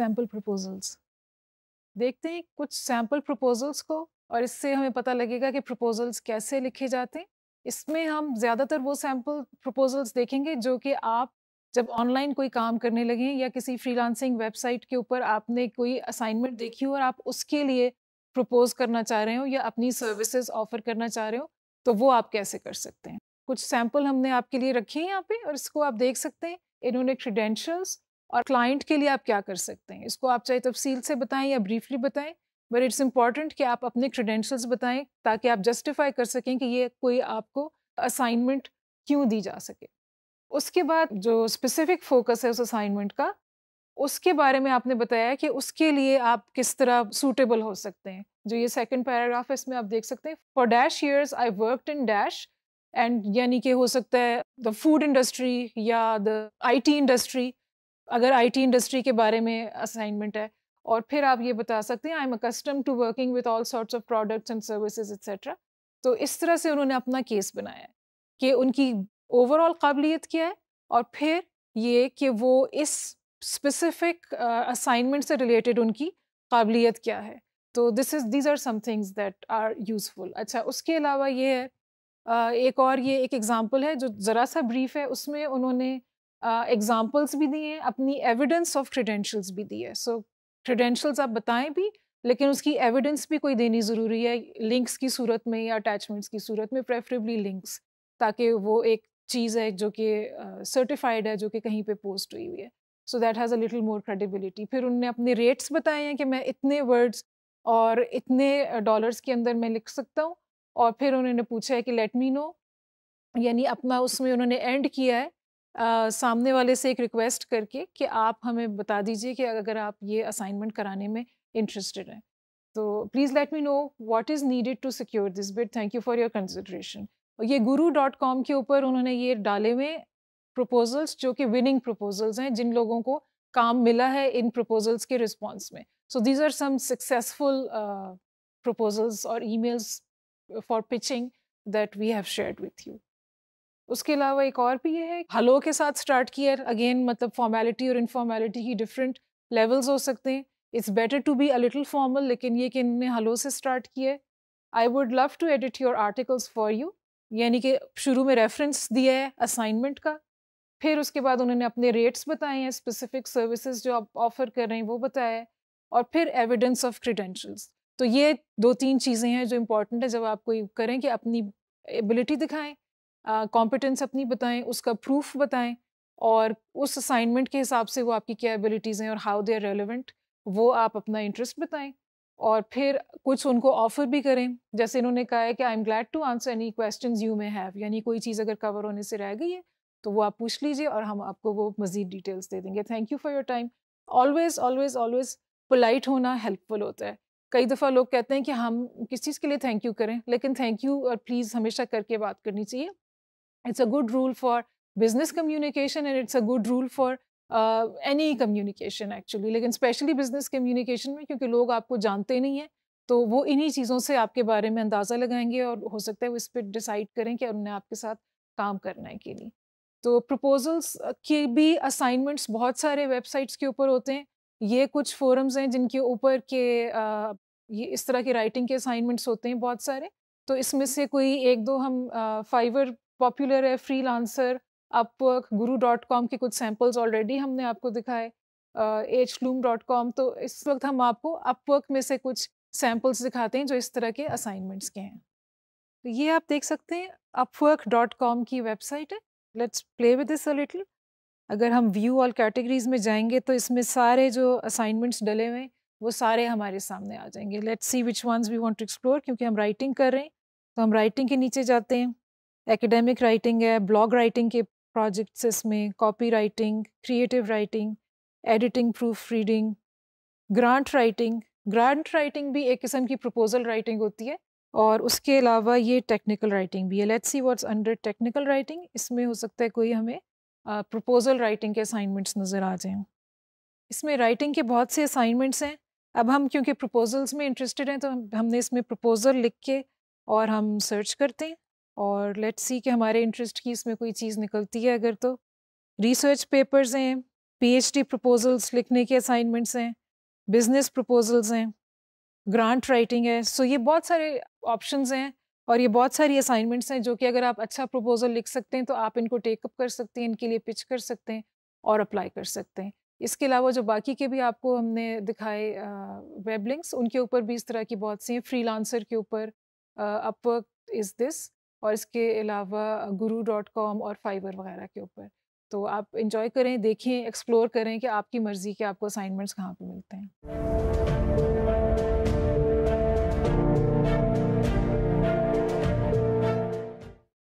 sample proposals देखते हैं कुछ सैम्पल प्रपोजल्स को और इससे हमें पता लगेगा कि प्रपोजल्स कैसे लिखे जाते हैं इसमें हम ज़्यादातर वो सैम्पल प्रपोजल्स देखेंगे जो कि आप जब ऑनलाइन कोई काम करने लगे या किसी फ्रीलांसिंग वेबसाइट के ऊपर आपने कोई असाइनमेंट देखी हो और आप उसके लिए प्रपोज करना चाह रहे हो या अपनी सर्विसेज ऑफर करना चाह रहे हो तो वो आप कैसे कर सकते हैं कुछ सैम्पल हमने आपके लिए रखे हैं यहाँ पे और इसको आप देख सकते हैं इन्होंने क्रीडेंशल्स और क्लाइंट के लिए आप क्या कर सकते हैं इसको आप चाहे तफसील से बताएं या ब्रीफली बताएं बट इट्स इम्पॉर्टेंट कि आप अपने क्रीडेंशल्स बताएं ताकि आप जस्टिफाई कर सकें कि ये कोई आपको असाइनमेंट क्यों दी जा सके उसके बाद जो स्पेसिफिक फोकस है उस असाइनमेंट का उसके बारे में आपने बताया कि उसके लिए आप किस तरह सूटेबल हो सकते हैं जो ये सेकेंड पैराग्राफ है इसमें आप देख सकते हैं for dash years I work in dash and यानी कि हो सकता है द फूड इंडस्ट्री या द टी इंडस्ट्री अगर आईटी इंडस्ट्री के बारे में असाइनमेंट है और फिर आप ये बता सकते हैं I am accustom to working with all sorts of products and services etcetera तो इस तरह से उन्होंने अपना केस बनाया है कि उनकी ओवरऑल काबिलियत क्या है और फिर ये कि वो इस स्पेसिफिक असाइनमेंट से रिलेटेड उनकी काबिलियत क्या है तो this is these are some things that are useful अच्छा उसके अलावा ये है एक और ये एक एग्ज़ाम्पल है जो ज़रा सा ब्रीफ है उसमें उन्होंने एग्जाम्पल्स भी दिए हैं अपनी एविडेंस ऑफ क्रीडेंशल्स भी दिए हैं सो क्रीडेंशल्स आप बताएं भी लेकिन उसकी एविडेंस भी कोई देनी ज़रूरी है लिंक्स की सूरत में या अटैचमेंट्स की सूरत में प्रेफरेबली लिंक्स ताकि वो एक चीज़ है जो कि सर्टिफाइड uh, है जो कि कहीं पे पोस्ट हुई हुई है so that has a little more credibility फिर उनने अपने रेट्स बताए हैं कि मैं इतने वर्ड्स और इतने डॉलर्स के अंदर मैं लिख सकता हूँ और फिर उन्होंने पूछा है कि लेट मी नो यानी अपना उसमें उन्होंने एंड किया है सामने वाले से एक रिक्वेस्ट करके कि आप हमें बता दीजिए कि अगर आप ये असाइनमेंट कराने में इंटरेस्टेड हैं तो please let me know what is needed to secure this bit thank you for your consideration ये गुरु डॉट कॉम के ऊपर उन्होंने ये डाले हुए प्रपोजल्स जो कि विनिंग प्रपोजल्स हैं जिन लोगों को काम मिला है इन प्रपोजल्स के रिस्पॉन्स में so these are some successful proposals और emails for pitching that we have share with you उसके अलावा एक और भी ये है हलो के साथ स्टार्ट किया अगेन मतलब फॉर्मेलिटी और इनफॉर्मेलिटी की डिफरेंट लेवल्स हो सकते हैं it's better to be a little formal लेकिन ये कि इनने हलो से स्टार्ट किया है I would love to edit your articles for you यानी कि शुरू में रेफरेंस दिया है असाइनमेंट का फिर उसके बाद उन्होंने अपने रेट्स बताए हैं स्पेसिफिक सर्विसेज जो आप ऑफ़र कर रहे हैं वो बताया है और फिर एविडेंस ऑफ क्रीडेंशल्स तो ये दो तीन चीज़ें हैं जो इंपॉर्टेंट है जब आप कोई करें कि अपनी एबिलिटी दिखाएं कॉम्पिटेंस uh, अपनी बताएं उसका प्रूफ बताएं और उस असाइनमेंट के हिसाब से वो आपकी क्या एबिलिटीज़ हैं और हाउ दे आर रेलिवेंट वो आप अपना इंटरेस्ट बताएं और फिर कुछ उनको ऑफर भी करें जैसे इन्होंने कहा है कि I am glad to answer any question you may have यानी कोई चीज़ अगर कवर होने से रह गई है तो वो आप पूछ लीजिए और हम आपको वो मज़ीद डिटेल्स दे देंगे thank you for your time always always always polite होना हेल्पफुल होता है कई दफ़ा लोग कहते हैं कि हम किस चीज़ के लिए थैंक यू करें लेकिन थैंक यू और प्लीज़ हमेशा करके बात करनी चाहिए It's a good rule for business communication and it's a good rule for any communication actually लेकिन स्पेशली बिजनेस कम्युनिकेशन में क्योंकि लोग आपको जानते नहीं हैं तो वो इन्हीं चीज़ों से आपके बारे में अंदाज़ा लगाएंगे और हो सकता है वो इस पर डिसाइड करें कि उन्हें आपके साथ काम करना है कि नहीं तो प्रपोजल्स के भी असाइनमेंट्स बहुत सारे वेबसाइट्स के ऊपर होते हैं ये कुछ फोरम्स हैं जिनके ऊपर के आ, ये इस तरह के राइटिंग के असाइनमेंट्स होते हैं बहुत सारे तो इसमें से कोई एक दो हम फाइवर पॉपुलर है freelancer Upwork Guru dot com के कुछ सैम्पल्स ऑलरेडी हमने आपको दिखाए एच लूम डॉट कॉम तो इस वक्त हम आपको अपवर्क में से कुछ सैम्पल्स दिखाते हैं जो इस तरह के असाइनमेंट्स के हैं तो ये आप देख सकते हैं अपवर्क डॉट कॉम की वेबसाइट है let's play with this a अगर हम व्यू ऑल कैटेगरीज में जाएंगे तो इसमें सारे जो असाइनमेंट्स डले हुए हैं वो सारे हमारे सामने आ जाएंगे let's see which ones we want to explore क्योंकि हम राइटिंग कर रहे हैं तो हम राइटिंग के नीचे जाते हैं एकेडमिक राइटिंग है ब्लॉग राइटिंग के प्रोजेक्ट्स इसमें copywriting creative writing editing proofreading grant writing grant writing भी एक किस्म की प्रपोजल राइटिंग होती है और उसके अलावा ये टेक्निकल राइटिंग भी है let's see what's under technical writing इसमें हो सकता है कोई हमें प्रपोजल uh, राइटिंग के असाइनमेंट्स नज़र आ जाएं इसमें राइटिंग के बहुत से असाइनमेंट्स हैं अब हम क्योंकि प्रपोजल्स में इंटरेस्टेड हैं तो हमने इसमें प्रपोजल लिख के और हम सर्च करते हैं और लेट्स सी कि हमारे इंटरेस्ट की इसमें कोई चीज़ निकलती है अगर तो रिसर्च पेपर्स हैं पीएचडी प्रपोजल्स लिखने के असाइनमेंट्स हैं बिजनेस प्रपोजल्स हैं ग्रांट राइटिंग है सो ये बहुत सारे ऑप्शंस हैं और ये बहुत सारी असाइनमेंट्स हैं जो कि अगर आप अच्छा प्रपोजल लिख सकते हैं तो आप इनको टेकअप कर सकते हैं इनके लिए पिच कर सकते हैं और अप्लाई कर सकते हैं इसके अलावा जो बाकी के भी आपको हमने दिखाए वेब लिंक्स उनके ऊपर भी इस तरह की बहुत सी हैं फ्रीलांसर के ऊपर अपवर्क इज़ दिस और इसके अलावा गुरु डॉट कॉम और फाइबर वगैरह के ऊपर तो आप इंजॉय करें देखें एक्सप्लोर करें कि आपकी मर्ज़ी के आपको असाइनमेंट्स कहाँ पर मिलते हैं